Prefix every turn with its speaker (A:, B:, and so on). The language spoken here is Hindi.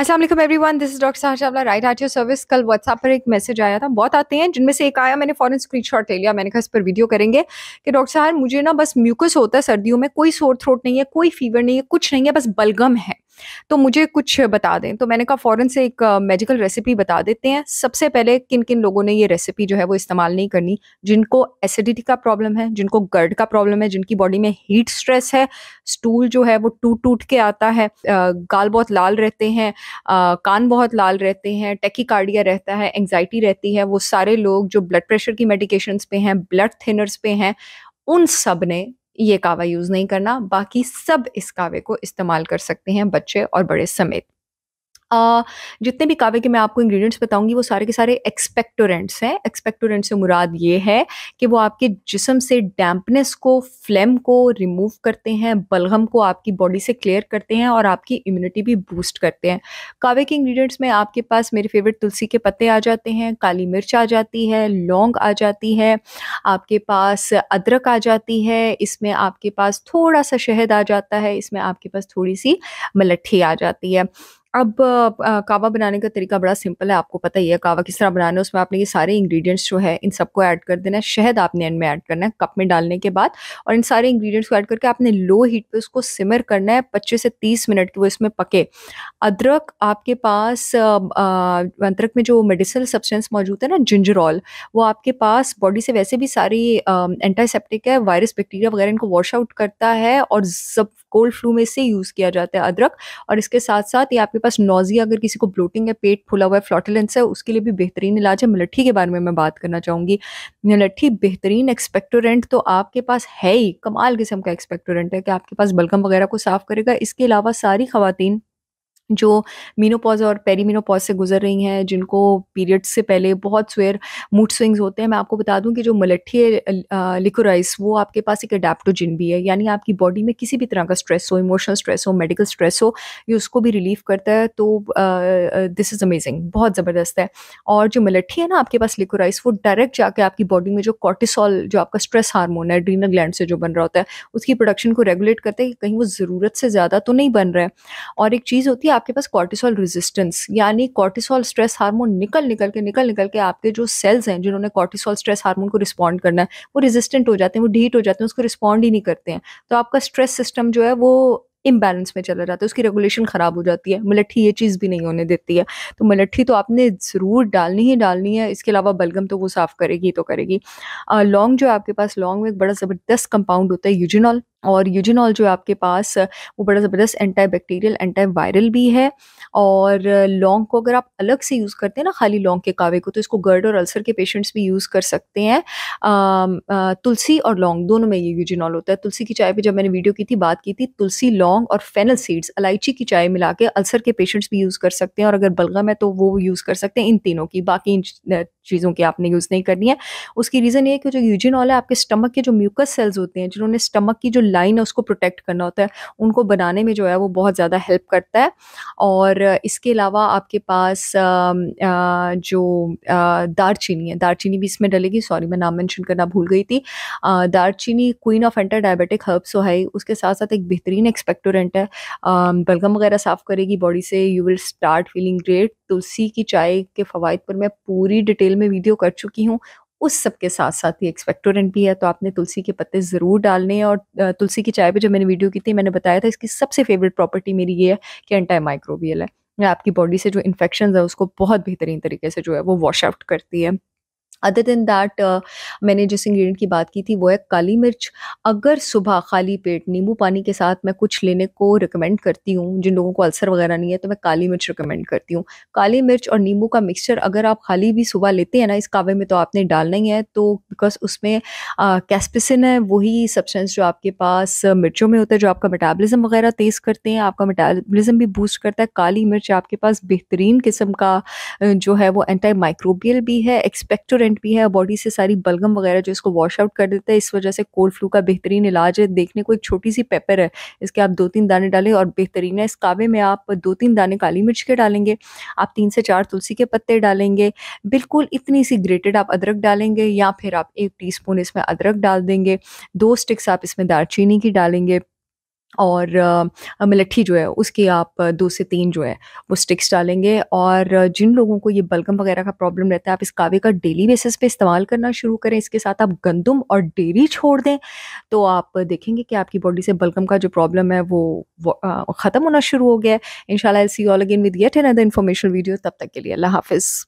A: Aslam everyone this doctor साहब Chawla right at your service कल व्हाट्सअप पर एक मैसेज आया था बहुत आते हैं जिनमें से एक आया मैंने फॉरन स्क्रीनशॉट ले लिया मैंने कहा इस पर वीडियो करेंगे कि डॉक्टर साहब मुझे ना बस म्यूकस होता है सर्दियों में कोई सोर थ्रोट नहीं है कोई फीवर नहीं है कुछ नहीं है बस बलगम है तो मुझे कुछ बता दें तो मैंने कहा फ़ौरन से एक मेजिकल रेसिपी बता देते हैं सबसे पहले किन किन लोगों ने ये रेसिपी जो है वो इस्तेमाल नहीं करनी जिनको एसिडिटी का प्रॉब्लम है जिनको गर्ड का प्रॉब्लम है जिनकी बॉडी में हीट स्ट्रेस है स्टूल जो है वो टूट टूट के आता है गाल बहुत लाल रहते हैं कान बहुत लाल रहते हैं टेकिकार्डिया रहता है एंग्जाइटी रहती है वो सारे लोग जो ब्लड प्रेशर की मेडिकेशंस पे हैं ब्लड थिनर्स पे हैं उन सब ने ये कावा यूज़ नहीं करना बाकी सब इस कावे को इस्तेमाल कर सकते हैं बच्चे और बड़े समेत जितने भी कावे के मैं आपको इंग्रेडिएंट्स बताऊंगी वो सारे के सारे एक्सपेक्टोरेंट्स हैं एक्सपेक्टोरेंट से मुराद ये है कि वो आपके जिसम से डैम्पनेस को फ्लेम को रिमूव करते हैं बलगम को आपकी बॉडी से क्लियर करते हैं और आपकी इम्यूनिटी भी बूस्ट करते हैं कावे के इंग्रीडियंट्स में आपके पास मेरे फेवरेट तुलसी के पत्ते आ जाते हैं काली मिर्च आ जाती है लौंग आ जाती है आपके पास अदरक आ जाती है इसमें आपके पास थोड़ा सा शहद आ जाता है इसमें आपके पास थोड़ी सी मलट्ठी आ जाती है अब कावा बनाने का तरीका बड़ा सिंपल है, आपको पता ही है कावा किस तरह बनाना है, उसमें आपने ये सारे इंग्रेडिएंट्स जो है, इन सबको ऐड कर देना है, शहद आपने इनमें ऐड करना है कप में डालने के बाद और इन सारे इंग्रेडिएंट्स को ऐड करके आपने लो हीट पे उसको सिमर करना है पच्चीस से तीस मिनट तो वो इसमें पके। अदरक आपके पास अदरक में जो मेडिसिनल सब्सटेंस मौजूद है ना जिंजरॉल, वो आपके पास बॉडी से वैसे भी सारी एंटासेप्टिक है, वायरस, बैक्टीरिया वगैरह इनको वॉश आउट करता है और सब कोल्ड फ्लू में से यूज़ किया जाता है अदरक और इसके साथ-साथ ये आपके पास नोजिया अगर किसी को ब्लोटिंग है पेट फूला हुआ है फ्लॉटिलेंस है उसके लिए भी बेहतरीन इलाज है मलट्ठी के बारे में मैं बात करना चाहूँगी मलट्ठी बेहतरीन एक्सपेक्टोरेंट तो आपके पास है ही कमाल किस्म का एक्सपेक्टोरेंट है कि आपके पास बलगम वगैरह को साफ करेगा इसके अलावा सारी खातन जो मीनोपॉज और मीनोपॉज से गुजर रही हैं जिनको पीरियड्स से पहले बहुत स्वेयर मूड स्विंग्स होते हैं मैं आपको बता दूं कि जो मलट्ठी लिकोराइस वो आपके पास एक अडेप्टोजिन भी है यानी आपकी बॉडी में किसी भी तरह का स्ट्रेस हो इमोशनल स्ट्रेस हो मेडिकल स्ट्रेस हो ये उसको भी रिलीफ करता है तो दिस इज़ अमेजिंग बहुत ज़बरदस्त है और जो मलट्ठी है ना आपके पास लिकोराइस वो डायरेक्ट जाके आपकी बॉडी में जो कॉर्टिसॉल जो आपका स्ट्रेस हारमोन है ड्रीनल ग्लैंड से जो बन रहा होता है उसकी प्रोडक्शन को रेगुलेट करता है कहीं वो ज़रूरत से ज़्यादा तो नहीं बन रहा है और एक चीज़ होती है आपके पास कॉर्टिसोल रेजिस्टेंस यानी कॉर्टिसोल स्ट्रेस हार्मोन निकल निकल के निकल निकल के आपके जो सेल्स हैं जिन्होंने कॉर्टिसोल स्ट्रेस हार्मोन को रिस्पॉन्ड करना है वो रेजिस्टेंट हो जाते हैं वो डीट हो जाते हैं उसको रिस्पॉन्ड ही नहीं करते हैं तो आपका स्ट्रेस सिस्टम जो है वो इम्बैलेंस में चला जाता है उसकी रेगुलेशन ख़राब हो जाती है मलट्ठी मतलब ये चीज़ भी नहीं होने देती है तो मलट्ठी मतलब तो आपने ज़रूर डालनी ही डालनी है इसके अलावा बलगम तो वो साफ़ करेगी तो करेगी लॉन्ग जो आपके पास लॉन्ग में एक बड़ा ज़बरदस्त कंपाउंड होता है यूजिनॉल और यूजिनॉल जो है आपके पास वो बड़ा ज़बरदस्त एंटी बैक्टीरियल एंटी वायरल भी है और लौंग को अगर आप अलग से यूज़ करते हैं ना खाली लौंग के कावे को तो इसको गर्ड और अल्सर के पेशेंट्स भी यूज़ कर सकते हैं तुलसी और लौंग दोनों में ये यूजिनॉल होता है तुलसी की चाय पे जब मैंने वीडियो की थी बात की थी तुलसी लौंग और फेनल सीड्स इलायची की चाय मिला के अल्सर के पेशेंट्स भी यूज़ कर सकते हैं और अगर बलगम है तो वो यूज़ कर सकते हैं इन तीनों की बाकी इन चीज़ों की आपने यूज़ नहीं करनी है उसकी रीज़न ये है कि जो यूजिनॉल है आपके स्टमक के जो म्यूकस सेल्स होते हैं जिन्होंने स्टमक की जो लाइन है उसको प्रोटेक्ट करना होता है उनको बनाने में जो है वो बहुत ज़्यादा हेल्प करता है और इसके अलावा आपके पास जो दारचीनी है दारचीनी भी इसमें डलेगी सॉरी मैं नाम मैंशन करना भूल गई थी दारचीनी queen of enter diabetic herbs है उसके साथ साथ एक बेहतरीन एक्सपेक्टोरेंट है बलगम वगैरह साफ़ करेगी बॉडी से you will start feeling great तुलसी की चाय के फ़वाद पर मैं पूरी डिटेल में वीडियो कर चुकी हूँ उस सब के साथ साथ ये एक्सपेक्टोरेंट भी है तो आपने तुलसी के पत्ते ज़रूर डालने और तुलसी की चाय पे जब मैंने वीडियो की थी मैंने बताया था इसकी सबसे फेवरेट प्रॉपर्टी मेरी ये है कि एंटी माइक्रोबियल है आपकी बॉडी से जो इन्फेक्शन है उसको बहुत बेहतरीन तरीके से जो है वो वॉश आउट करती है अदर देन दैट मैंने जिस इंग्रेडिएंट की बात की थी वो है काली मिर्च अगर सुबह खाली पेट नींबू पानी के साथ मैं कुछ लेने को रिकमेंड करती हूँ जिन लोगों को अल्सर वगैरह नहीं है तो मैं काली मिर्च रिकमेंड करती हूँ काली मिर्च और नींबू का मिक्सचर अगर आप खाली भी सुबह लेते हैं ना इस कावे में तो आपने डालना ही है तो बिकॉज उसमें कैस्पिसिन है वही सब्सटेंस जो आपके पास मिर्चों में होता है जो आपका मेटाबलिज्म वगैरह तेज़ करते हैं आपका मेटाबलिज्म भी बूस्ट करता है काली मिर्च आपके पास बेहतरीन किस्म का जो है वो एंटी माइक्रोबियल भी है एक्सपेक्टोर डिटर्जेंट भी है बॉडी से सारी बलगम वगैरह जो इसको वॉश आउट कर देता है इस वजह से कोल्ड फ्लू का बेहतरीन इलाज है देखने को एक छोटी सी पेपर है इसके आप दो तीन दाने डालें और बेहतरीन है इस कावे में आप दो तीन दाने काली मिर्च के डालेंगे आप तीन से चार तुलसी के पत्ते डालेंगे बिल्कुल इतनी सी ग्रेटेड आप अदरक डालेंगे या फिर आप एक टी इसमें अदरक डाल देंगे दो स्टिक्स आप इसमें दारचीनी की डालेंगे और मिलट्ठी जो है उसकी आप दो से तीन जो है वो स्टिक्स डालेंगे और जिन लोगों को ये बलगम वगैरह का प्रॉब्लम रहता है आप इस कावे का डेली बेसिस पे इस्तेमाल करना शुरू करें। इसके साथ आप गंदम और डेरी छोड़ दें, तो आप देखेंगे कि आपकी बॉडी से बलगम का जो प्रॉब्लम है वो वो ख़त्म होना शुरू हो गया है। In I see all again with yet other information video तब तक के लिए अल्लाह हाफ़िज़।